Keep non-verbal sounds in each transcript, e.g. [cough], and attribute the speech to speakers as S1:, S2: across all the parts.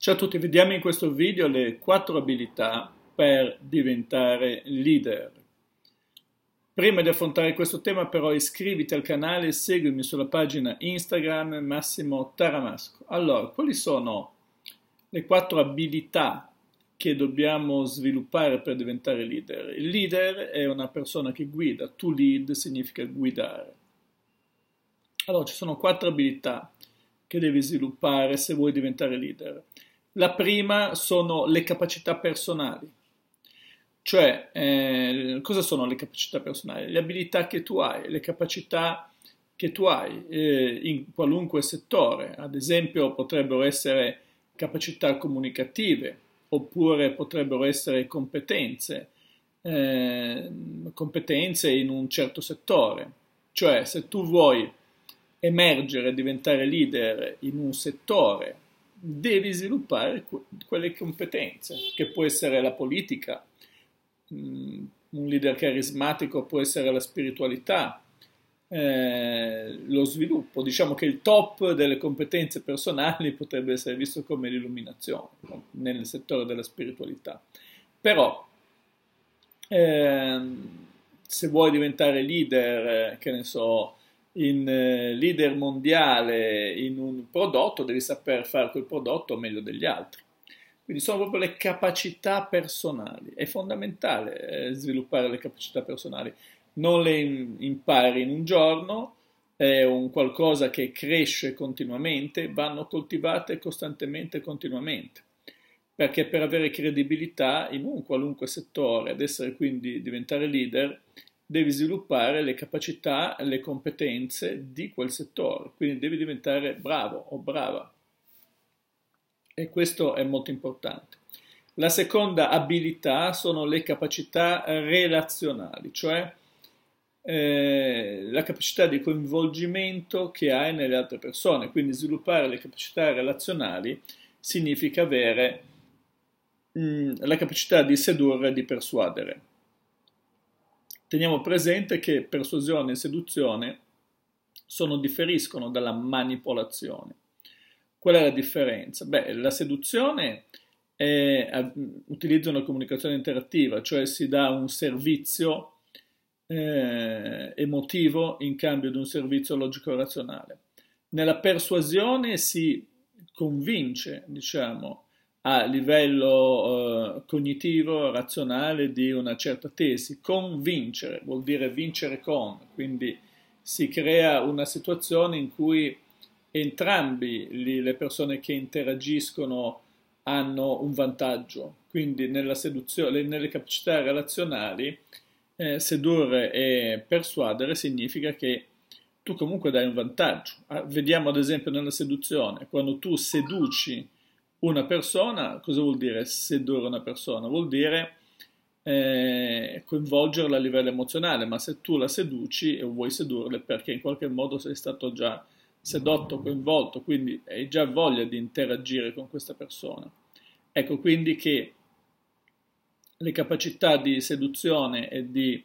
S1: Ciao a tutti, vediamo in questo video le 4 abilità per diventare leader. Prima di affrontare questo tema però iscriviti al canale e seguimi sulla pagina Instagram Massimo Taramasco. Allora, quali sono le 4 abilità che dobbiamo sviluppare per diventare leader? Il leader è una persona che guida, to lead significa guidare. Allora, ci sono 4 abilità che devi sviluppare se vuoi diventare leader. La prima sono le capacità personali, cioè eh, cosa sono le capacità personali? Le abilità che tu hai, le capacità che tu hai eh, in qualunque settore, ad esempio potrebbero essere capacità comunicative oppure potrebbero essere competenze, eh, competenze in un certo settore, cioè se tu vuoi emergere, diventare leader in un settore devi sviluppare quelle competenze, che può essere la politica, mm, un leader carismatico può essere la spiritualità, eh, lo sviluppo. Diciamo che il top delle competenze personali [laughs] potrebbe essere visto come l'illuminazione nel settore della spiritualità. Però eh, se vuoi diventare leader, eh, che ne so, in eh, leader mondiale in un prodotto, devi saper fare quel prodotto meglio degli altri. Quindi sono proprio le capacità personali. È fondamentale eh, sviluppare le capacità personali. Non le impari in un giorno, è un qualcosa che cresce continuamente, vanno coltivate costantemente e continuamente. Perché per avere credibilità in un qualunque settore, ad essere quindi diventare leader, devi sviluppare le capacità, le competenze di quel settore, quindi devi diventare bravo o brava. E questo è molto importante. La seconda abilità sono le capacità relazionali, cioè eh, la capacità di coinvolgimento che hai nelle altre persone, quindi sviluppare le capacità relazionali significa avere mh, mm, la capacità di sedurre e di persuadere Teniamo presente che persuasione e seduzione sono, differiscono dalla manipolazione. Qual è la differenza? Beh, la seduzione è, utilizza una comunicazione interattiva, cioè si dà un servizio eh, emotivo in cambio di un servizio logico-razionale. Nella persuasione si convince, diciamo, a livello eh, cognitivo, razionale di una certa tesi. Convincere vuol dire vincere con, quindi si crea una situazione in cui entrambi li, le persone che interagiscono hanno un vantaggio, quindi nella seduzione, nelle capacità relazionali eh, sedurre e persuadere significa che tu comunque dai un vantaggio. Ah, vediamo ad esempio nella seduzione, quando tu seduci una persona, cosa vuol dire sedurre una persona? Vuol dire eh, coinvolgerla a livello emozionale, ma se tu la seduci e vuoi sedurla perché in qualche modo sei stato già sedotto, coinvolto, quindi hai già voglia di interagire con questa persona. Ecco quindi che le capacità di seduzione e di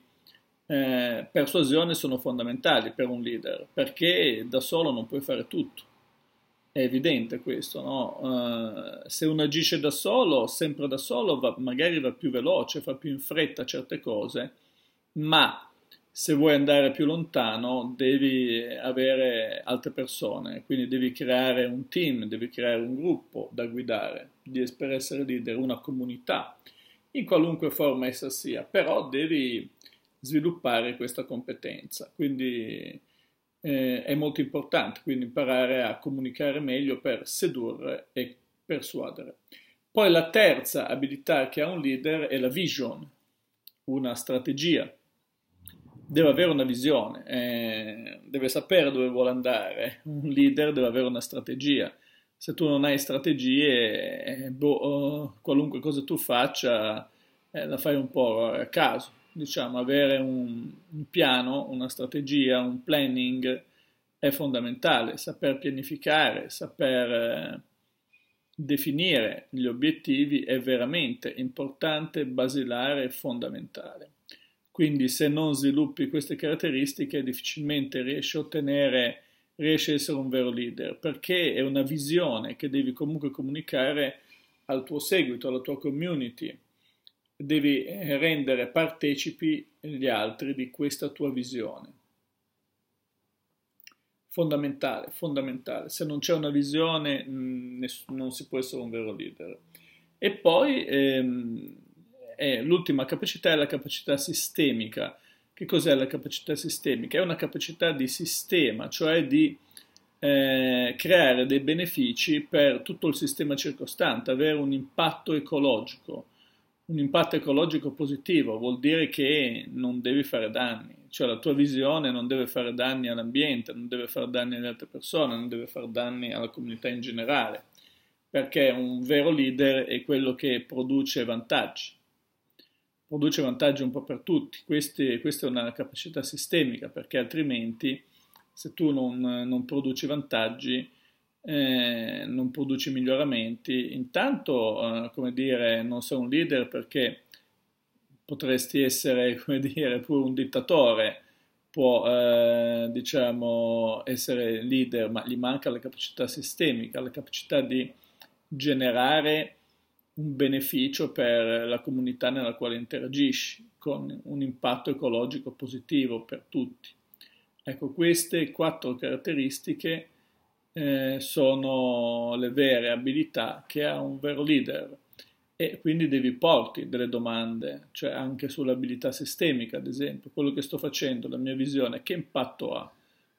S1: eh, persuasione sono fondamentali per un leader, perché da solo non puoi fare tutto. È evidente questo, no? Uh, se uno agisce da solo, sempre da solo, va, magari va più veloce, fa più in fretta certe cose, ma se vuoi andare più lontano devi avere altre persone, quindi devi creare un team, devi creare un gruppo da guidare, per essere leader, una comunità, in qualunque forma essa sia, però devi sviluppare questa competenza. Quindi eh, è molto importante, quindi imparare a comunicare meglio per sedurre e persuadere. Poi la terza abilità che ha un leader è la vision, una strategia. Deve avere una visione, eh, deve sapere dove vuole andare. Un leader deve avere una strategia. Se tu non hai strategie, eh, boh, qualunque cosa tu faccia eh, la fai un po' a caso diciamo, avere un, un piano, una strategia, un planning è fondamentale, saper pianificare, saper eh, definire gli obiettivi è veramente importante, basilare e fondamentale. Quindi se non sviluppi queste caratteristiche difficilmente riesci a ottenere, riesci a essere un vero leader, perché è una visione che devi comunque comunicare al tuo seguito, alla tua community, devi eh, rendere partecipi gli altri di questa tua visione. Fondamentale, fondamentale. Se non c'è una visione mm, ness- non si può essere un vero leader. E poi ehm, eh, l'ultima capacità è la capacità sistemica. Che cos'è la capacità sistemica? È una capacità di sistema, cioè di eh, creare dei benefici per tutto il sistema circostante, avere un impatto ecologico un impatto ecologico positivo, vuol dire che non devi fare danni, cioè la tua visione non deve fare danni all'ambiente, non deve fare danni alle altre persone, non deve fare danni alla comunità in generale, perché un vero leader è quello che produce vantaggi produce vantaggi un po' per tutti. Questi, questa è una capacità sistemica, perché altrimenti se tu non, non produci vantaggi eh, non produci miglioramenti, intanto, eh, come dire, non sei un leader perché potresti essere, [laughs] come dire, pure un dittatore, può, eh, diciamo, essere leader, ma gli manca la capacità sistemica, la capacità di generare un beneficio per la comunità nella quale interagisci, con un impatto ecologico positivo per tutti. Ecco, queste quattro caratteristiche eh, sono le vere abilità che ha un vero leader e quindi devi porti delle domande, cioè anche sull'abilità sistemica, ad esempio, quello che sto facendo, la mia visione, che impatto ha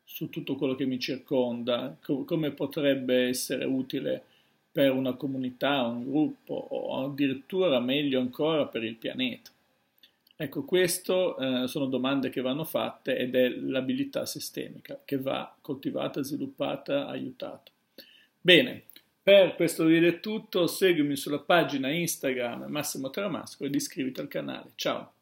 S1: su tutto quello che mi circonda, co- come potrebbe essere utile per una comunità, un gruppo o addirittura meglio ancora per il pianeta. Ecco, queste eh, sono domande che vanno fatte ed è l'abilità sistemica che va coltivata, sviluppata, aiutata. Bene, per questo video è tutto, seguimi sulla pagina Instagram Massimo Teramasco ed iscriviti al canale. Ciao!